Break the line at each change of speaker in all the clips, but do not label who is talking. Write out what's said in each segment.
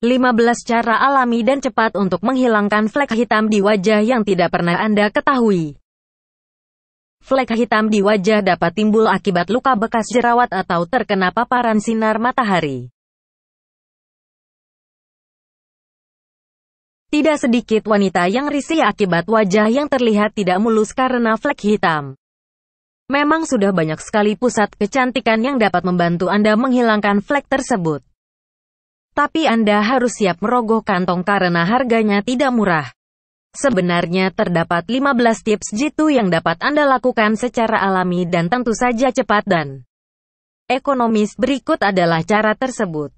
15 cara alami dan cepat untuk menghilangkan flek hitam di wajah yang tidak pernah Anda ketahui. Flek hitam di wajah dapat timbul akibat luka bekas jerawat atau terkena paparan sinar matahari. Tidak sedikit wanita yang risih akibat wajah yang terlihat tidak mulus karena flek hitam. Memang sudah banyak sekali pusat kecantikan yang dapat membantu Anda menghilangkan flek tersebut. Tapi Anda harus siap merogoh kantong karena harganya tidak murah. Sebenarnya terdapat 15 tips jitu yang dapat Anda lakukan secara alami dan tentu saja cepat dan ekonomis berikut adalah cara tersebut.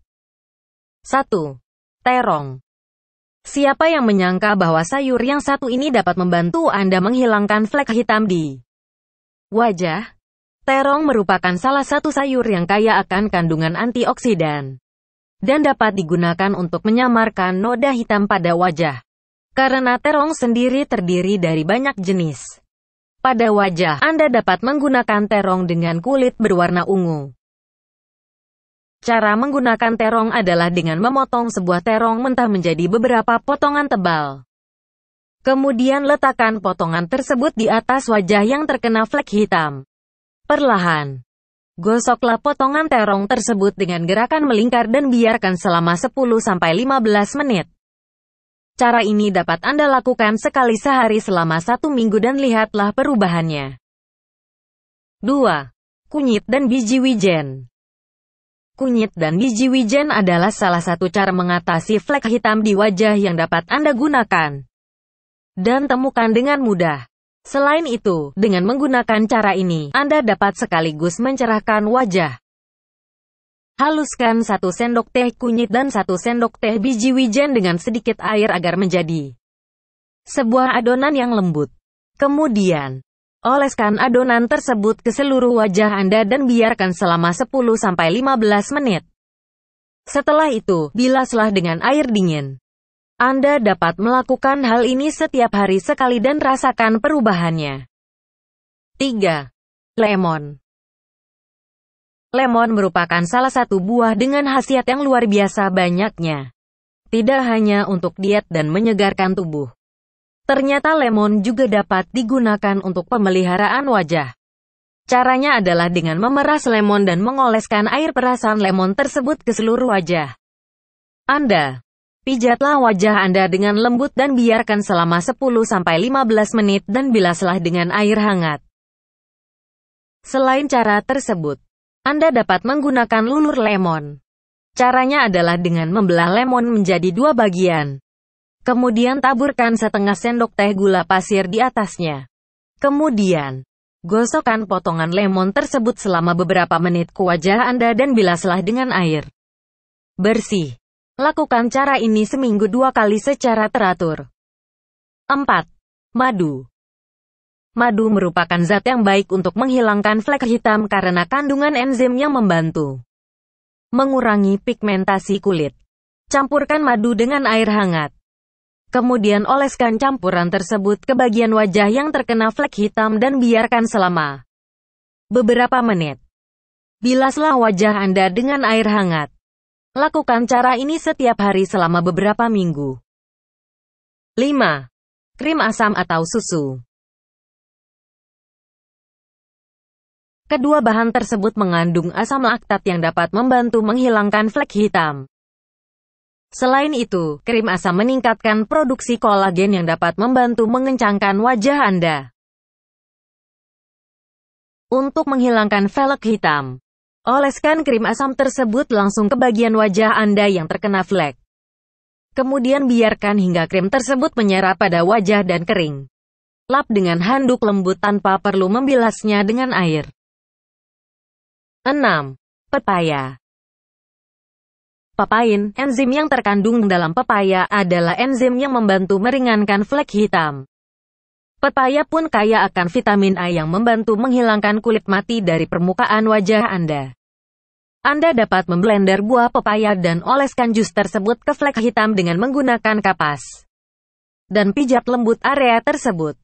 1. Terong Siapa yang menyangka bahwa sayur yang satu ini dapat membantu Anda menghilangkan flek hitam di wajah? Terong merupakan salah satu sayur yang kaya akan kandungan antioksidan dan dapat digunakan untuk menyamarkan noda hitam pada wajah. Karena terong sendiri terdiri dari banyak jenis. Pada wajah, Anda dapat menggunakan terong dengan kulit berwarna ungu. Cara menggunakan terong adalah dengan memotong sebuah terong mentah menjadi beberapa potongan tebal. Kemudian letakkan potongan tersebut di atas wajah yang terkena flek hitam. Perlahan, Gosoklah potongan terong tersebut dengan gerakan melingkar dan biarkan selama 10-15 menit. Cara ini dapat Anda lakukan sekali sehari selama satu minggu dan lihatlah perubahannya. 2. Kunyit dan biji wijen Kunyit dan biji wijen adalah salah satu cara mengatasi flek hitam di wajah yang dapat Anda gunakan dan temukan dengan mudah. Selain itu, dengan menggunakan cara ini, Anda dapat sekaligus mencerahkan wajah. Haluskan satu sendok teh kunyit dan satu sendok teh biji wijen dengan sedikit air agar menjadi sebuah adonan yang lembut. Kemudian, oleskan adonan tersebut ke seluruh wajah Anda dan biarkan selama 10-15 menit. Setelah itu, bilaslah dengan air dingin. Anda dapat melakukan hal ini setiap hari sekali dan rasakan perubahannya. 3. Lemon Lemon merupakan salah satu buah dengan khasiat yang luar biasa banyaknya. Tidak hanya untuk diet dan menyegarkan tubuh. Ternyata lemon juga dapat digunakan untuk pemeliharaan wajah. Caranya adalah dengan memeras lemon dan mengoleskan air perasan lemon tersebut ke seluruh wajah. Anda Pijatlah wajah Anda dengan lembut dan biarkan selama 10-15 menit dan bilaslah dengan air hangat. Selain cara tersebut, Anda dapat menggunakan lulur lemon. Caranya adalah dengan membelah lemon menjadi dua bagian. Kemudian taburkan setengah sendok teh gula pasir di atasnya. Kemudian, gosokkan potongan lemon tersebut selama beberapa menit ke wajah Anda dan bilaslah dengan air bersih. Lakukan cara ini seminggu dua kali secara teratur. 4. Madu Madu merupakan zat yang baik untuk menghilangkan flek hitam karena kandungan enzim yang membantu mengurangi pigmentasi kulit. Campurkan madu dengan air hangat. Kemudian oleskan campuran tersebut ke bagian wajah yang terkena flek hitam dan biarkan selama beberapa menit. Bilaslah wajah Anda dengan air hangat. Lakukan cara ini setiap hari selama beberapa minggu. 5. Krim asam atau susu Kedua bahan tersebut mengandung asam laktat yang dapat membantu menghilangkan flek hitam. Selain itu, krim asam meningkatkan produksi kolagen yang dapat membantu mengencangkan wajah Anda. Untuk menghilangkan velg hitam, Oleskan krim asam tersebut langsung ke bagian wajah Anda yang terkena flek. Kemudian biarkan hingga krim tersebut menyerap pada wajah dan kering. Lap dengan handuk lembut tanpa perlu membilasnya dengan air. 6. Pepaya Papain, enzim yang terkandung dalam pepaya adalah enzim yang membantu meringankan flek hitam. Pepaya pun kaya akan vitamin A yang membantu menghilangkan kulit mati dari permukaan wajah Anda. Anda dapat memblender buah pepaya dan oleskan jus tersebut ke flek hitam dengan menggunakan kapas. Dan pijat lembut area tersebut.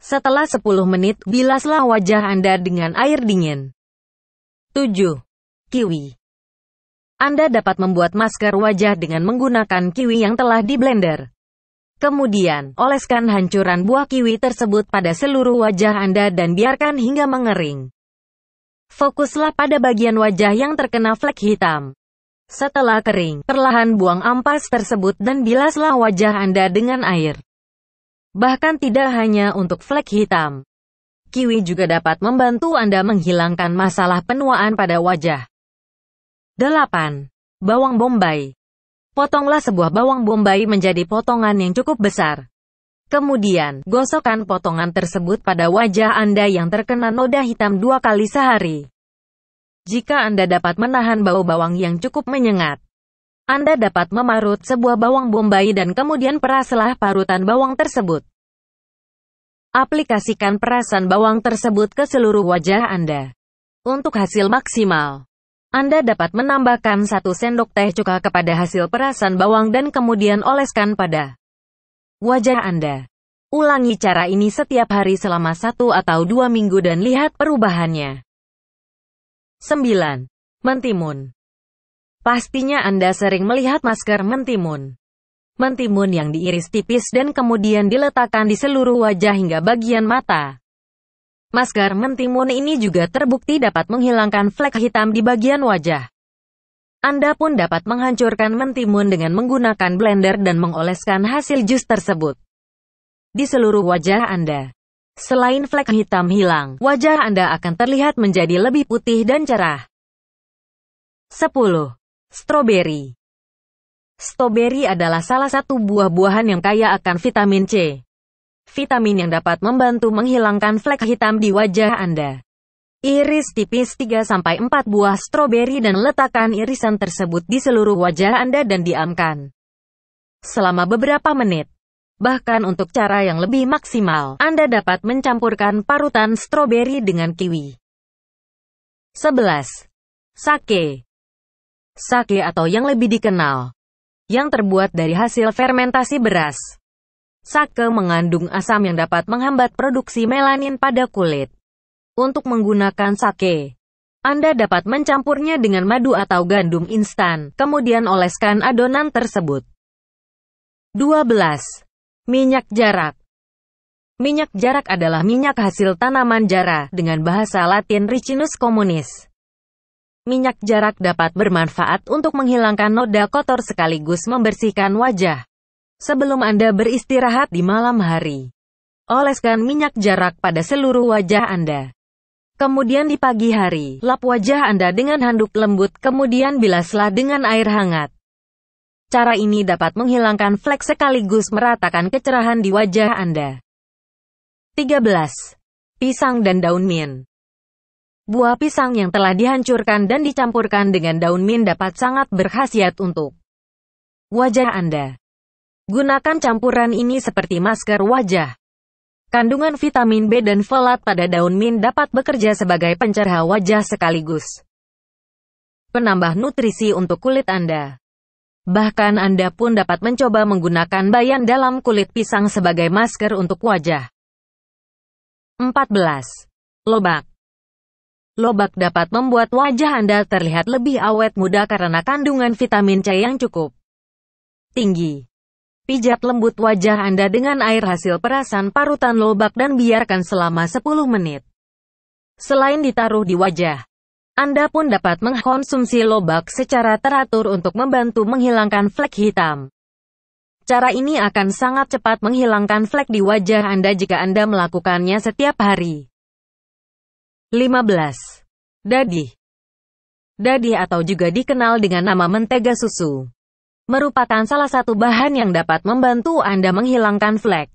Setelah 10 menit, bilaslah wajah Anda dengan air dingin. 7. Kiwi Anda dapat membuat masker wajah dengan menggunakan kiwi yang telah diblender. Kemudian, oleskan hancuran buah kiwi tersebut pada seluruh wajah Anda dan biarkan hingga mengering. Fokuslah pada bagian wajah yang terkena flek hitam. Setelah kering, perlahan buang ampas tersebut dan bilaslah wajah Anda dengan air. Bahkan tidak hanya untuk flek hitam. Kiwi juga dapat membantu Anda menghilangkan masalah penuaan pada wajah. 8. Bawang bombay Potonglah sebuah bawang bombay menjadi potongan yang cukup besar. Kemudian, gosokkan potongan tersebut pada wajah Anda yang terkena noda hitam dua kali sehari. Jika Anda dapat menahan bau bawang yang cukup menyengat, Anda dapat memarut sebuah bawang bombay dan kemudian peraslah parutan bawang tersebut. Aplikasikan perasan bawang tersebut ke seluruh wajah Anda. Untuk hasil maksimal, anda dapat menambahkan satu sendok teh cuka kepada hasil perasan bawang dan kemudian oleskan pada wajah Anda. Ulangi cara ini setiap hari selama satu atau dua minggu dan lihat perubahannya. 9. Mentimun Pastinya Anda sering melihat masker mentimun. Mentimun yang diiris tipis dan kemudian diletakkan di seluruh wajah hingga bagian mata. Masker mentimun ini juga terbukti dapat menghilangkan flek hitam di bagian wajah. Anda pun dapat menghancurkan mentimun dengan menggunakan blender dan mengoleskan hasil jus tersebut di seluruh wajah Anda. Selain flek hitam hilang, wajah Anda akan terlihat menjadi lebih putih dan cerah. 10. Strawberry Strawberry adalah salah satu buah-buahan yang kaya akan vitamin C vitamin yang dapat membantu menghilangkan flek hitam di wajah Anda. Iris tipis 3-4 buah stroberi dan letakkan irisan tersebut di seluruh wajah Anda dan diamkan selama beberapa menit. Bahkan untuk cara yang lebih maksimal, Anda dapat mencampurkan parutan stroberi dengan kiwi. 11. Sake Sake atau yang lebih dikenal, yang terbuat dari hasil fermentasi beras, Sake mengandung asam yang dapat menghambat produksi melanin pada kulit. Untuk menggunakan sake, Anda dapat mencampurnya dengan madu atau gandum instan, kemudian oleskan adonan tersebut. 12. Minyak jarak Minyak jarak adalah minyak hasil tanaman jara dengan bahasa latin ricinus communis minyak jarak dapat bermanfaat untuk menghilangkan noda kotor sekaligus membersihkan wajah. Sebelum Anda beristirahat di malam hari, oleskan minyak jarak pada seluruh wajah Anda. Kemudian di pagi hari, lap wajah Anda dengan handuk lembut kemudian bilaslah dengan air hangat. Cara ini dapat menghilangkan flek sekaligus meratakan kecerahan di wajah Anda. 13. Pisang dan daun mint Buah pisang yang telah dihancurkan dan dicampurkan dengan daun mint dapat sangat berkhasiat untuk wajah Anda. Gunakan campuran ini seperti masker wajah. Kandungan vitamin B dan folat pada daun mint dapat bekerja sebagai pencerah wajah sekaligus. Penambah nutrisi untuk kulit Anda. Bahkan Anda pun dapat mencoba menggunakan bayan dalam kulit pisang sebagai masker untuk wajah. 14. Lobak Lobak dapat membuat wajah Anda terlihat lebih awet muda karena kandungan vitamin C yang cukup tinggi. Pijat lembut wajah Anda dengan air hasil perasan parutan lobak dan biarkan selama 10 menit. Selain ditaruh di wajah, Anda pun dapat mengkonsumsi lobak secara teratur untuk membantu menghilangkan flek hitam. Cara ini akan sangat cepat menghilangkan flek di wajah Anda jika Anda melakukannya setiap hari. 15. Dadi Dadi atau juga dikenal dengan nama mentega susu merupakan salah satu bahan yang dapat membantu Anda menghilangkan flek.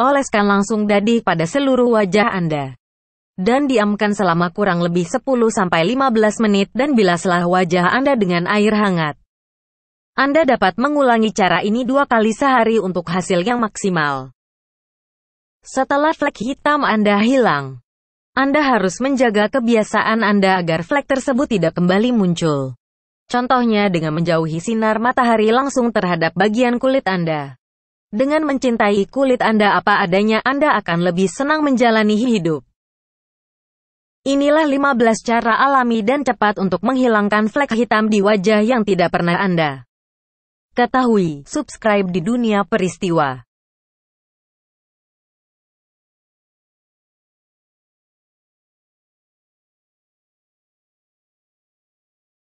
Oleskan langsung dadi pada seluruh wajah Anda. Dan diamkan selama kurang lebih 10-15 menit dan bilaslah wajah Anda dengan air hangat. Anda dapat mengulangi cara ini dua kali sehari untuk hasil yang maksimal. Setelah flek hitam Anda hilang, Anda harus menjaga kebiasaan Anda agar flek tersebut tidak kembali muncul. Contohnya dengan menjauhi sinar matahari langsung terhadap bagian kulit Anda. Dengan mencintai kulit Anda apa adanya, Anda akan lebih senang menjalani hidup. Inilah 15 cara alami dan cepat untuk menghilangkan flek hitam di wajah yang tidak pernah Anda ketahui. Subscribe di Dunia Peristiwa.